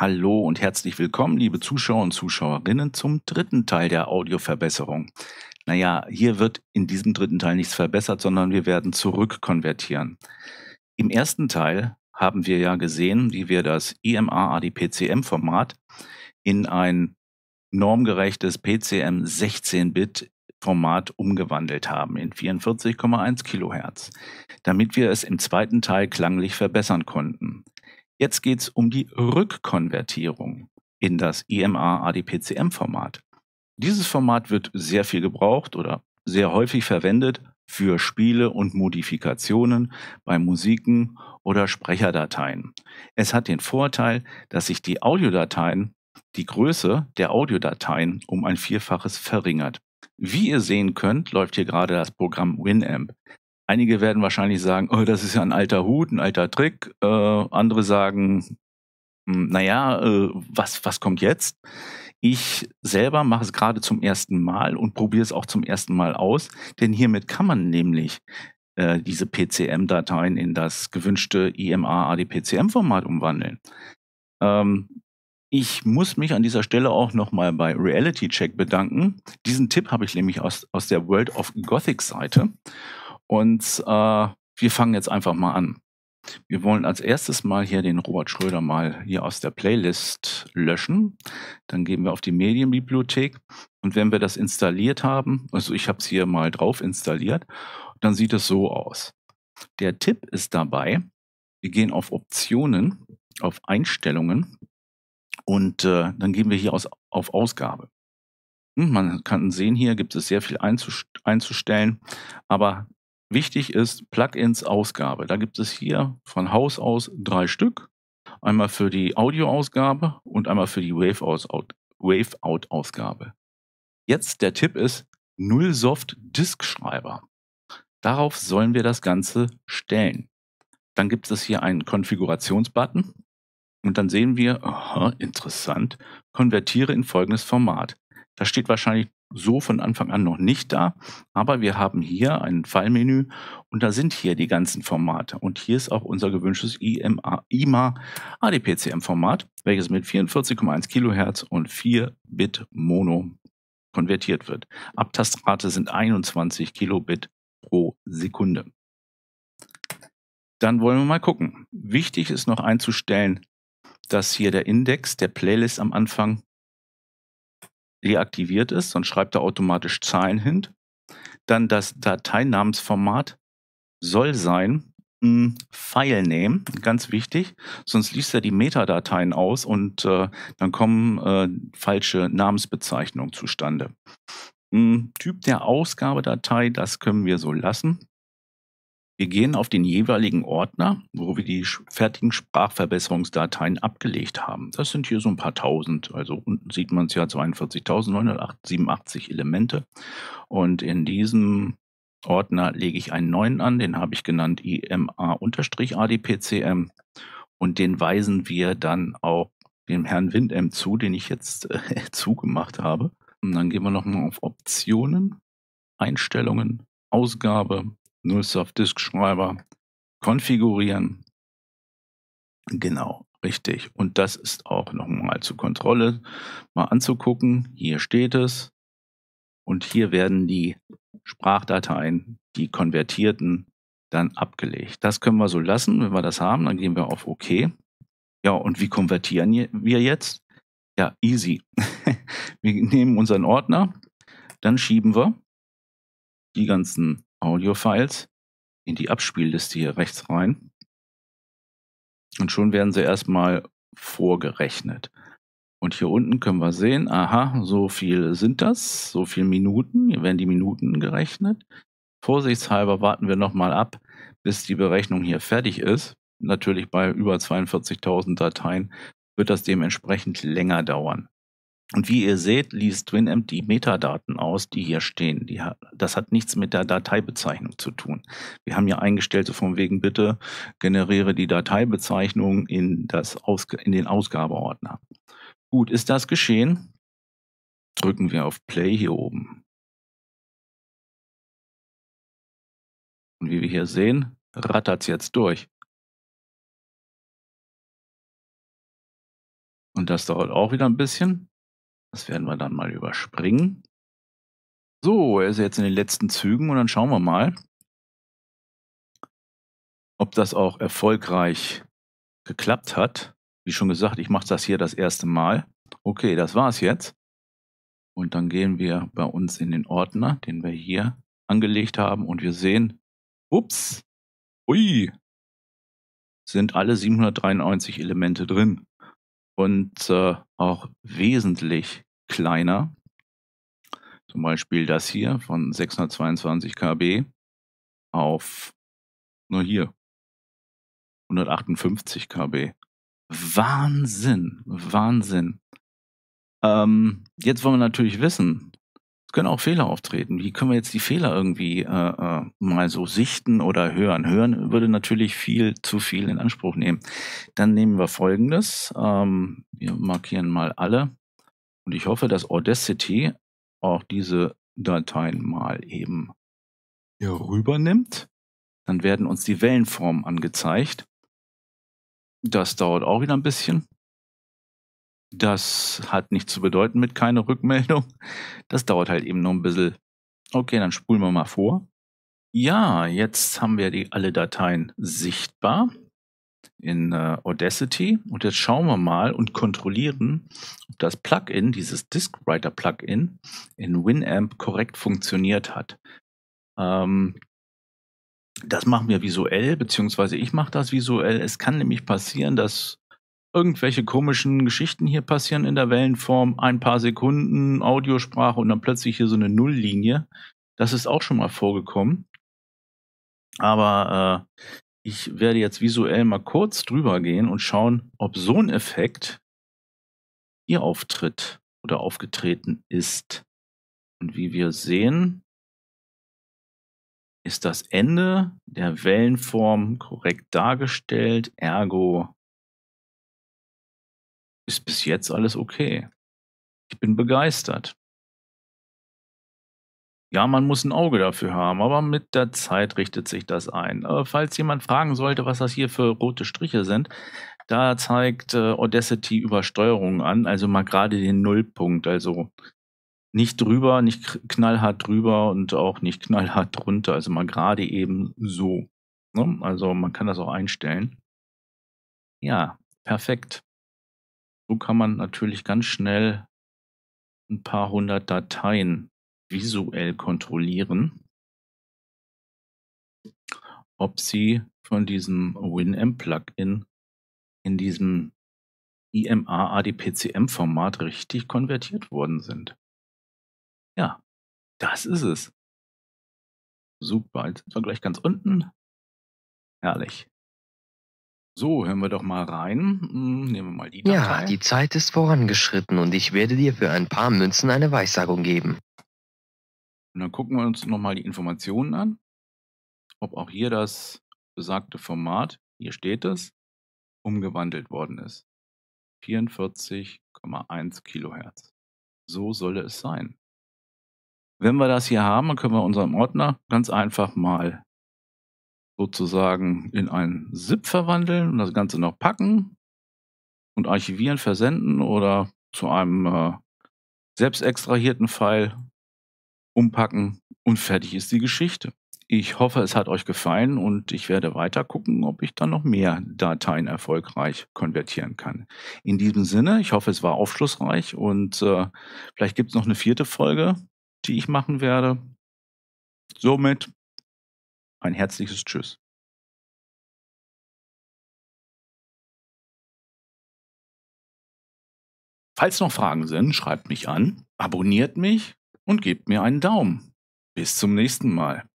Hallo und herzlich willkommen, liebe Zuschauer und Zuschauerinnen, zum dritten Teil der Audioverbesserung. Naja, hier wird in diesem dritten Teil nichts verbessert, sondern wir werden zurückkonvertieren. Im ersten Teil haben wir ja gesehen, wie wir das IMA-ADPCM-Format e in ein normgerechtes PCM 16-Bit Format umgewandelt haben in 44,1 Kilohertz, damit wir es im zweiten Teil klanglich verbessern konnten. Jetzt geht es um die Rückkonvertierung in das IMA-ADPCM-Format. E Dieses Format wird sehr viel gebraucht oder sehr häufig verwendet für Spiele und Modifikationen bei Musiken oder Sprecherdateien. Es hat den Vorteil, dass sich die Audiodateien, die Größe der Audiodateien um ein Vierfaches verringert. Wie ihr sehen könnt, läuft hier gerade das Programm Winamp. Einige werden wahrscheinlich sagen, oh, das ist ja ein alter Hut, ein alter Trick. Äh, andere sagen, hm, naja, äh, was, was kommt jetzt? Ich selber mache es gerade zum ersten Mal und probiere es auch zum ersten Mal aus, denn hiermit kann man nämlich äh, diese PCM-Dateien in das gewünschte IMA-ADPCM-Format umwandeln. Ähm, ich muss mich an dieser Stelle auch nochmal bei Reality Check bedanken. Diesen Tipp habe ich nämlich aus, aus der World of Gothic Seite. Und äh, wir fangen jetzt einfach mal an. Wir wollen als erstes mal hier den Robert Schröder mal hier aus der Playlist löschen. Dann gehen wir auf die Medienbibliothek und wenn wir das installiert haben, also ich habe es hier mal drauf installiert, dann sieht es so aus. Der Tipp ist dabei, wir gehen auf Optionen, auf Einstellungen und äh, dann gehen wir hier aus, auf Ausgabe. Hm, man kann sehen, hier gibt es sehr viel einzustellen, aber Wichtig ist Plugins Ausgabe. Da gibt es hier von Haus aus drei Stück. Einmal für die Audio-Ausgabe und einmal für die Wave-Out-Ausgabe. Jetzt der Tipp ist Nullsoft Disk-Schreiber. Darauf sollen wir das Ganze stellen. Dann gibt es hier einen Konfigurationsbutton und dann sehen wir, aha, interessant, konvertiere in folgendes Format. Da steht wahrscheinlich so von Anfang an noch nicht da, aber wir haben hier ein Fallmenü und da sind hier die ganzen Formate. Und hier ist auch unser gewünschtes IMA, IMA ADPCM-Format, welches mit 44,1 Kilohertz und 4 Bit Mono konvertiert wird. Abtastrate sind 21 Kilobit pro Sekunde. Dann wollen wir mal gucken. Wichtig ist noch einzustellen, dass hier der Index der Playlist am Anfang deaktiviert ist, sonst schreibt er automatisch Zahlen hin. Dann das Dateinamensformat soll sein hm, File Name, ganz wichtig, sonst liest er die Metadateien aus und äh, dann kommen äh, falsche Namensbezeichnungen zustande. Hm, typ der Ausgabedatei, das können wir so lassen. Wir gehen auf den jeweiligen Ordner, wo wir die fertigen Sprachverbesserungsdateien abgelegt haben. Das sind hier so ein paar tausend. Also unten sieht man es ja 42.987 Elemente. Und in diesem Ordner lege ich einen neuen an. Den habe ich genannt IMA-ADPCM. Und den weisen wir dann auch dem Herrn Windem zu, den ich jetzt äh, zugemacht habe. Und dann gehen wir nochmal auf Optionen, Einstellungen, Ausgabe, Null Soft Disk Schreiber konfigurieren. Genau, richtig. Und das ist auch nochmal zur Kontrolle mal anzugucken. Hier steht es. Und hier werden die Sprachdateien, die konvertierten, dann abgelegt. Das können wir so lassen. Wenn wir das haben, dann gehen wir auf OK. Ja, und wie konvertieren wir jetzt? Ja, easy. wir nehmen unseren Ordner, dann schieben wir die ganzen Audiofiles in die Abspielliste hier rechts rein. Und schon werden sie erstmal vorgerechnet. Und hier unten können wir sehen, aha, so viel sind das, so viele Minuten, hier werden die Minuten gerechnet. Vorsichtshalber warten wir nochmal ab, bis die Berechnung hier fertig ist. Natürlich bei über 42.000 Dateien wird das dementsprechend länger dauern. Und wie ihr seht, liest WinAMP die Metadaten aus, die hier stehen. Die, das hat nichts mit der Dateibezeichnung zu tun. Wir haben ja eingestellt, so von wegen bitte generiere die Dateibezeichnung in, das Ausg in den Ausgabeordner. Gut, ist das geschehen? Drücken wir auf Play hier oben. Und wie wir hier sehen, rattert es jetzt durch. Und das dauert auch wieder ein bisschen. Das werden wir dann mal überspringen. So, er ist jetzt in den letzten Zügen und dann schauen wir mal, ob das auch erfolgreich geklappt hat. Wie schon gesagt, ich mache das hier das erste Mal. Okay, das war's jetzt. Und dann gehen wir bei uns in den Ordner, den wir hier angelegt haben und wir sehen, ups, ui, sind alle 793 Elemente drin und äh, auch wesentlich kleiner. Zum Beispiel das hier von 622 KB auf nur hier 158 KB. Wahnsinn, Wahnsinn. Ähm, jetzt wollen wir natürlich wissen, es können auch Fehler auftreten. Wie können wir jetzt die Fehler irgendwie äh, äh, mal so sichten oder hören? Hören würde natürlich viel zu viel in Anspruch nehmen. Dann nehmen wir folgendes. Ähm, wir markieren mal alle. Und ich hoffe, dass Audacity auch diese Dateien mal eben hier rüber nimmt. Dann werden uns die Wellenformen angezeigt. Das dauert auch wieder ein bisschen. Das hat nichts zu bedeuten mit keine Rückmeldung. Das dauert halt eben noch ein bisschen. Okay, dann spulen wir mal vor. Ja, jetzt haben wir die, alle Dateien sichtbar in äh, Audacity. Und jetzt schauen wir mal und kontrollieren, ob das Plugin, dieses Diskwriter Plugin in Winamp korrekt funktioniert hat. Ähm, das machen wir visuell, beziehungsweise ich mache das visuell. Es kann nämlich passieren, dass irgendwelche komischen Geschichten hier passieren in der Wellenform, ein paar Sekunden Audiosprache und dann plötzlich hier so eine Nulllinie. Das ist auch schon mal vorgekommen. Aber äh, ich werde jetzt visuell mal kurz drüber gehen und schauen, ob so ein Effekt hier auftritt oder aufgetreten ist. Und wie wir sehen, ist das Ende der Wellenform korrekt dargestellt, ergo ist bis jetzt alles okay. Ich bin begeistert. Ja, man muss ein Auge dafür haben, aber mit der Zeit richtet sich das ein. Äh, falls jemand fragen sollte, was das hier für rote Striche sind, da zeigt äh, Audacity Übersteuerung an, also mal gerade den Nullpunkt, also nicht drüber, nicht knallhart drüber und auch nicht knallhart drunter, also mal gerade eben so. Ne? Also man kann das auch einstellen. Ja, perfekt. So kann man natürlich ganz schnell ein paar hundert Dateien visuell kontrollieren, ob sie von diesem WinM-Plugin in diesem IMA-ADPCM-Format richtig konvertiert worden sind. Ja, das ist es. Super, jetzt sind wir gleich ganz unten. Herrlich. So, hören wir doch mal rein. Hm, nehmen wir mal die Datei. Ja, die Zeit ist vorangeschritten und ich werde dir für ein paar Münzen eine Weissagung geben. Und dann gucken wir uns nochmal die Informationen an. Ob auch hier das besagte Format, hier steht es, umgewandelt worden ist. 44,1 Kilohertz. So solle es sein. Wenn wir das hier haben, dann können wir unseren Ordner ganz einfach mal sozusagen in ein ZIP verwandeln und das Ganze noch packen und archivieren, versenden oder zu einem äh, selbst extrahierten File umpacken und fertig ist die Geschichte. Ich hoffe, es hat euch gefallen und ich werde weiter gucken, ob ich dann noch mehr Dateien erfolgreich konvertieren kann. In diesem Sinne, ich hoffe, es war aufschlussreich und äh, vielleicht gibt es noch eine vierte Folge, die ich machen werde. Somit ein herzliches Tschüss. Falls noch Fragen sind, schreibt mich an, abonniert mich und gebt mir einen Daumen. Bis zum nächsten Mal.